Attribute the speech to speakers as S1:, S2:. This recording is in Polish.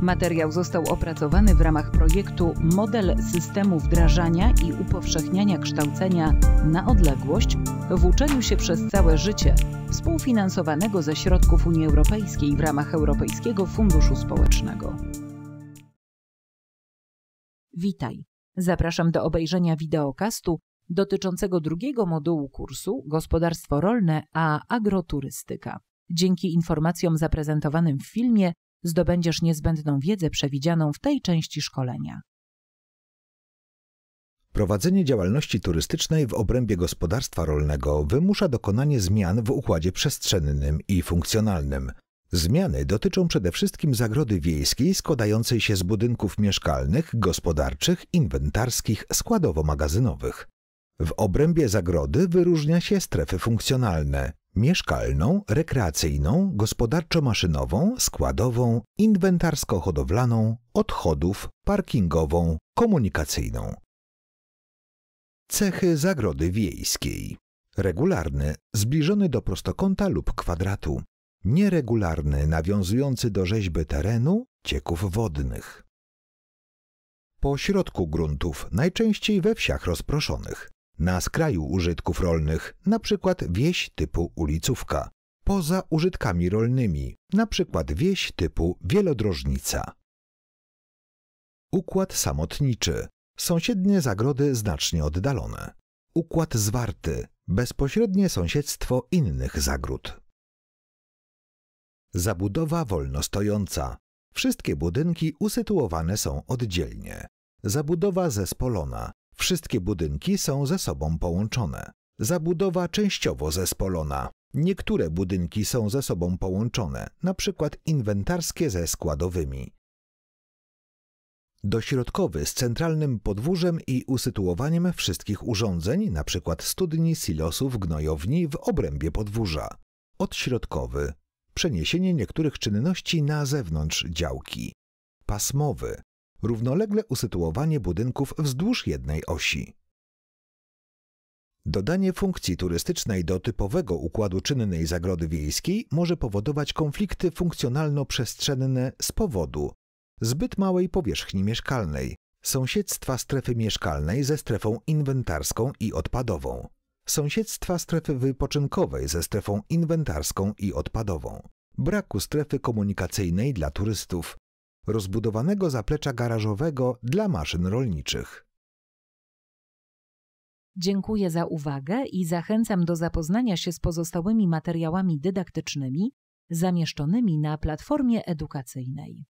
S1: Materiał został opracowany w ramach projektu Model systemu wdrażania i upowszechniania kształcenia na odległość w uczeniu się przez całe życie, współfinansowanego ze środków Unii Europejskiej w ramach Europejskiego Funduszu Społecznego. Witaj. Zapraszam do obejrzenia wideokastu dotyczącego drugiego modułu kursu Gospodarstwo rolne a agroturystyka. Dzięki informacjom zaprezentowanym w filmie zdobędziesz niezbędną wiedzę przewidzianą w tej części szkolenia.
S2: Prowadzenie działalności turystycznej w obrębie gospodarstwa rolnego wymusza dokonanie zmian w układzie przestrzennym i funkcjonalnym. Zmiany dotyczą przede wszystkim zagrody wiejskiej składającej się z budynków mieszkalnych, gospodarczych, inwentarskich, składowo-magazynowych. W obrębie zagrody wyróżnia się strefy funkcjonalne mieszkalną, rekreacyjną, gospodarczo-maszynową, składową, inwentarsko-hodowlaną, odchodów, parkingową, komunikacyjną. Cechy zagrody wiejskiej. Regularny, zbliżony do prostokąta lub kwadratu. Nieregularny, nawiązujący do rzeźby terenu, cieków wodnych. Po środku gruntów, najczęściej we wsiach rozproszonych na skraju użytków rolnych, np. wieś typu ulicówka, poza użytkami rolnymi, np. wieś typu wielodrożnica. Układ samotniczy. Sąsiednie zagrody znacznie oddalone. Układ zwarty. Bezpośrednie sąsiedztwo innych zagród. Zabudowa wolnostojąca. Wszystkie budynki usytuowane są oddzielnie. Zabudowa zespolona. Wszystkie budynki są ze sobą połączone. Zabudowa częściowo zespolona. Niektóre budynki są ze sobą połączone, np. inwentarskie ze składowymi. Dośrodkowy z centralnym podwórzem i usytuowaniem wszystkich urządzeń, np. studni, silosów, gnojowni w obrębie podwórza. Odśrodkowy przeniesienie niektórych czynności na zewnątrz działki. Pasmowy równolegle usytuowanie budynków wzdłuż jednej osi. Dodanie funkcji turystycznej do typowego układu czynnej zagrody wiejskiej może powodować konflikty funkcjonalno-przestrzenne z powodu zbyt małej powierzchni mieszkalnej, sąsiedztwa strefy mieszkalnej ze strefą inwentarską i odpadową, sąsiedztwa strefy wypoczynkowej ze strefą inwentarską i odpadową, braku strefy komunikacyjnej dla turystów, rozbudowanego zaplecza garażowego dla maszyn rolniczych.
S1: Dziękuję za uwagę i zachęcam do zapoznania się z pozostałymi materiałami dydaktycznymi zamieszczonymi na platformie edukacyjnej.